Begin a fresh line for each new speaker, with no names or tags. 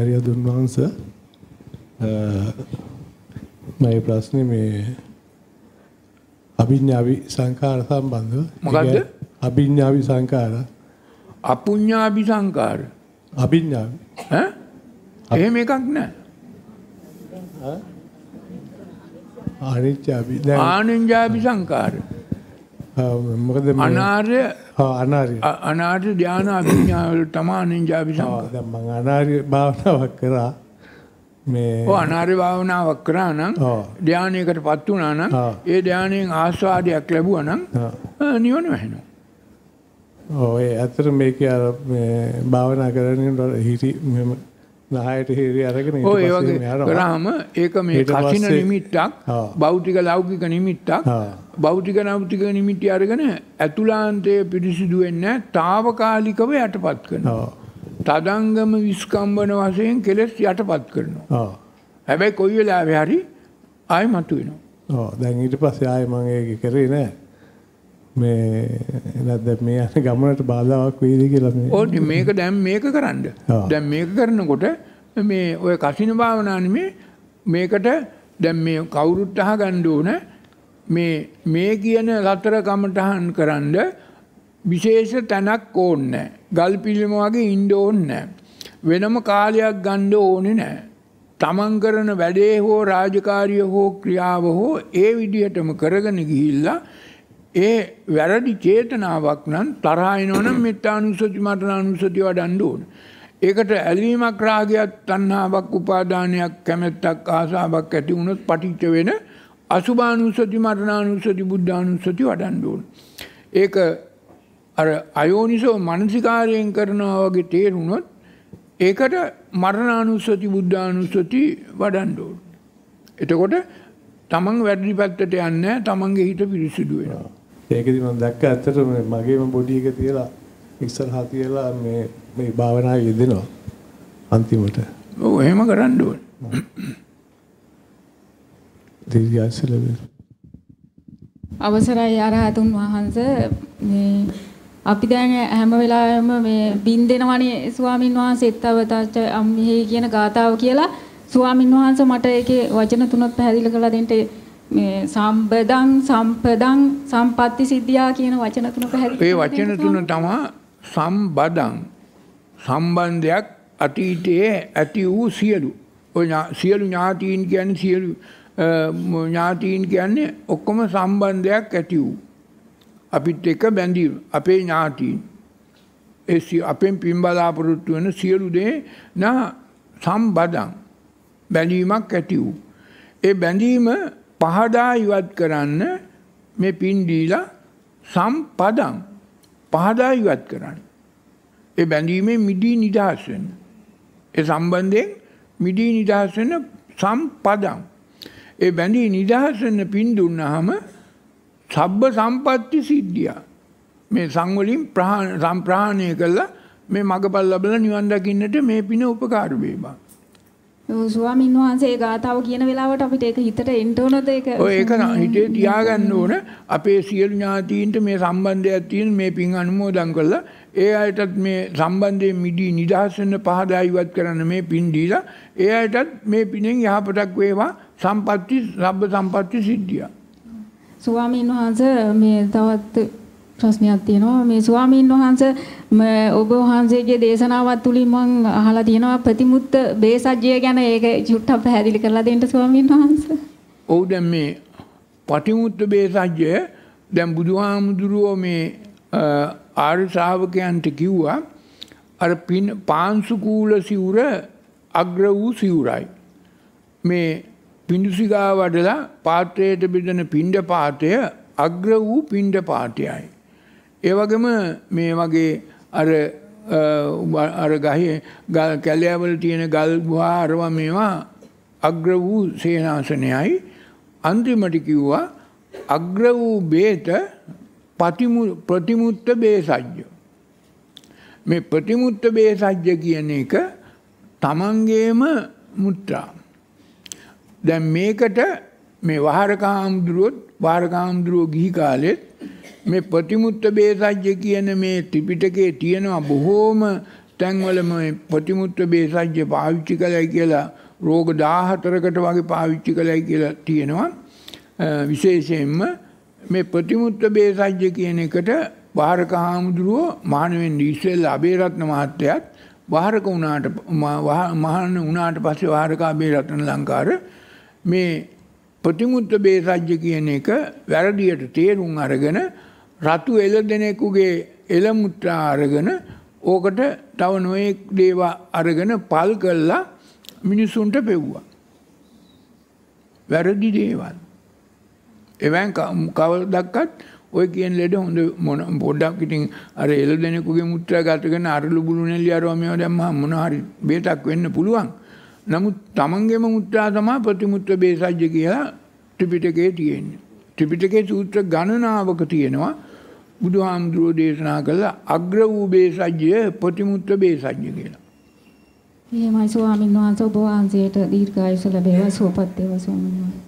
හරියදුන් වහන්ස මගේ ප්‍රශ්නේ මේ අභිඥාවි සංකාර සම්බන්ධව මොකද්ද අභිඥාවි සංකාර
අපුඤ්ඤාවි සංකාර අභිඥාවි ඈ එහෙම එකක් නෑ
ආනිච්චාවි
ආනිච්චාවි සංකාර
මොකද අනාර්ය අනාර්ය
අනාර්ය ධ්‍යාන අභිඥාවල තමා නින්ජාපි සම්පද මම අනාර්ය භාවනාවක්
කරා මේ ඔව්
අනාර්ය භාවනාවක් කරා නම් ධ්‍යානයකට පත් වුණා නම් ඒ ධ්‍යානයෙන් ආස්වාදයක් ලැබුවා නම් නිවන
වැහෙනවා ඔය ඇත්තට මේක අර මේ භාවනා කරන්නේ හිරි මෙහෙම 10ට හේරි අරගෙන ඔය වගේ කරාම
ඒක මේ කසින නිමිත්තක් භෞතික ලෞකික නිමිත්තක් භෞතික නෞතික නිමිටි අරගෙන ඇතුලාන්තයේ පිරිසිදු වෙන්නේ తాවකාලිකව යටපත් කරනවා. තදංගම විස්කම්බන වශයෙන් කෙලස් යටපත් කරනවා. හැබැයි කොයි වෙලාවෙ හරි ආයෙ මතුවෙනවා.
ඔව් දැන් ඊට පස්සේ ආයෙ මම ඒක කරේ නෑ. මේ එලත් දැන් මේ යන ගමනට බාධාවක් වෙයිද කියලා මේ ඕනි
මේක දැන් මේක කරන්න. දැන් මේක කරනකොට මේ ඔය කසින භාවනා නෙමේ මේකට දැන් මේ කවුරුත් අහගන්න ඕන මේ මේ කියන සතර කමටහන් කරන්ඩ විශේෂ තැනක් ඕනේ නැහැ. ගල් පිළිම වගේ ඉන්න ඕනේ නැහැ. වෙනම කාලයක් ගන්න ඕනේ නැහැ. තමන් කරන වැඩේ හෝ රාජකාරිය හෝ ක්‍රියාව හෝ ඒ විදිහටම කරගෙන ගිහිල්ලා ඒ වැරදි චේතනාවක් නම් තරහා එනවනම් මෙත්තානුස්සති මරණානුස්සති වඩන්න ඕන. ඒකට ඇලීමක් රාගයක් තණ්හාවක් උපාදානයක් කැමැත්තක් ආසාවක් ඇති වුණොත් පටිච්ච වෙන අසුභානුස්සති මරණානුස්සති බුද්ධානුස්සති වඩන්න ඕන. ඒක අර අයෝනිසෝ මනසිකාරයෙන් කරනවා වගේ තේරුණොත් ඒකට මරණානුස්සති බුද්ධානුස්සති වඩන්න ඕන. එතකොට තමන්
වැඩි පැත්තට යන්නේ තමන්ගේ හිත පිරිසිදු වෙනවා. ඒකෙදි මම දැක්ක ඇත්තටම මගේම බොඩි එක තියලා ඉස්සරහා තියලා මේ මේ භාවනාවේ යෙදෙනවා අන්තිමට. ඔව් එහෙම කරන්න ඕනේ. දිව්‍යසලවේ
අවසරයි ආරහතුන් වහන්ස මේ අපි දැන් හැම වෙලාවෙම මේ බින්දෙනවනේ ස්වාමින් වහන්සේත් අවතාච අම්මේ කියන ගාතාව කියලා ස්වාමින් වහන්ස මට ඒකේ වචන තුනක් පැහැදිලි කරලා දෙන්න මේ සම්බදං සම්පදං සම්පatti සිද්ධියා කියන වචන තුන පැහැදිලි ඒ වචන තුන
තමයි සම්බදං සම්බන්ධයක් අතීතයේ ඇති වූ සියලු ඔය සියලු ඥාතීන් කියන්නේ සියලු ඥාතීන් කියන්නේ ඔක්කොම සම්බන්ධයක් ඇති වූ අපිත් එක්ක බැඳීම අපේ ඥාතීන් ඒ අපෙන් පින්බලාපොරොත්තු වෙන සියලු දේ නා සම්බදං බැඳීමක් ඇති වූ ඒ බැඳීම පහදා ඉවත් කරන්න මේ පින් දීලා සම්පදම් පහදා ඉවත් කරන්න. ඒ බැඳීමේ මිදී නිදහස් වෙන. ඒ සම්බන්ධයෙන් මිදී නිදහස් වෙන සම්පදම්. ඒ බැඳී නිදහස් වෙන පින් දුන්නාම සබ්බ සම්පatti සිද්ධිය. මේ සංවලින් ප්‍රහාණ සම්ප්‍රාණය කළා මේ මගපල් ලැබලා නිවන් දකින්නට මේ පින උපකාර වේවා.
ස්වාමීන් වහන්සේ ගාතාව කියන වෙලාවට අපිට ඒක හිතට එන්න ඕනද ඒක? ඔය ඒක හිතේ තියාගන්න ඕන.
අපේ සියලු ඥාතීන්ට මේ සම්බන්ධයක් තියෙන මේ පින් අනුමෝදන් කළා. ඒ අයටත් මේ සම්බන්ධයෙන් මිදී නිදහස් වෙන්න පහදා ඉවත් කරන්න මේ පින් දීලා ඒ අයටත් මේ පිනෙන් යහපතක් වේවා. සම්පatti සබ්බ සම්පatti සිද්ධිය.
ස්වාමීන් වහන්සේ මේ තවත් ප්‍රශ්නයක් තියෙනවා මේ ස්වාමීන් වහන්සේ ඔබ වහන්සේගේ දේශනාවත් තුලින් මම අහලා තියෙනවා ප්‍රතිමුත්ත බේසජ්‍ය ගැන ඒක චුට්ටක් පැහැදිලි කරලා දෙන්න ස්වාමීන් වහන්සේ.
ඔව් දැන් මේ පටිමුත්ත බේසජ්‍ය දැන් බුදුහාමුදුරුවෝ මේ ආර්ය ශ්‍රාවකයන්ට කිව්වා අර පින් පාංශු කූල සිවුර අග්‍ර වූ සිවුරයි. මේ පිඬුසිගා වඩලා පාත්‍රයට බෙදෙන පිඬ පාතය අග්‍ර වූ පිණ්ඩ පාටයයි. ඒ වගේම මේ වගේ අර අර ගහේ ගල් කැලෑවල තියෙන ගල් ගුහා අරවා මේවා අග්‍ර වූ සේනාසනයයි අන්තිමට කිව්වා අග්‍ර වූ බේත ප්‍රතිමුත්ත බේසජ්‍ය. මේ ප්‍රතිමුත්ත බේසජ්‍ය කියන එක තමන්ගේම මුත්‍රා. දැන් මේකට මේ වහරකාම්දුරුවොත් වාරකාම්දුරුවෝ ගිහි කාලෙත් මේ ප්‍රතිමුත්ත බේසජ්‍ය කියන මේ ත්‍රිපිටකේ තියෙනවා බොහෝම තැන්වල මේ ප්‍රතිමුත්ත බේසජ්‍ය පාවිච්චි කළයි කියලා රෝග 14කට වගේ පාවිච්චි කළයි කියලා තියෙනවා. විශේෂයෙන්ම මේ ප්‍රතිමුත්ත බේසජ්‍ය කියන එකට වාරක හාමුදුරුව මහණෙන් ඉස්සෙල්ලා අබේරත්න මහත්තයත් වාරක වුණාට මහණ වුණාට පස්සේ වාරක අබේරත්න ලංකාර මේ ප්‍රතිමුත්ත බේසජ්‍ය කියන එක වැරදියට තේරුම් අරගෙන රතු එළ දෙනෙකුගේ එළමුත්‍රා අරගෙන ඕකට තව නොයෙක් දේවා අරගෙන පල් කල්ලා මිනිසුන්ට පෙව්වා. වැරදි දේවල්. එවැන් කවදක්කත් ඔය කියෙන් ලෙඩ හොඳ මොන පොඩ්ඩක් ඉටින් අර එල දෙනෙකුගේ මුත්‍ර ගතගෙන අරලු බුලු නෙල්ලි අරෝමයෝ දැම්ම මොනහරි බේතක් වෙන්න පුළුවන්. නමුත් තමන්ගේම මුත්‍රා තමා ප්‍රතිමුත්‍ර බේසජ්ජ කියලා ත්‍රිපිටකේ තියෙන්නේ. ත්‍රිපිටකේ සූත්‍ර ගණනාවක තියෙනවා බුදුහාමුදුරුවෝ දේශනා කළ අග්‍ර වූ බේසජ්‍ය ප්‍රතිමුත්ත බේසජ්‍ය කියලා.
එහෙමයි ස්වාමීන් වහන්සේ ඔබ වහන්සේට දීර්ඝායුෂ ලැබේවා සුවපත් වේවා ස්වාමීන් වහන්සේ.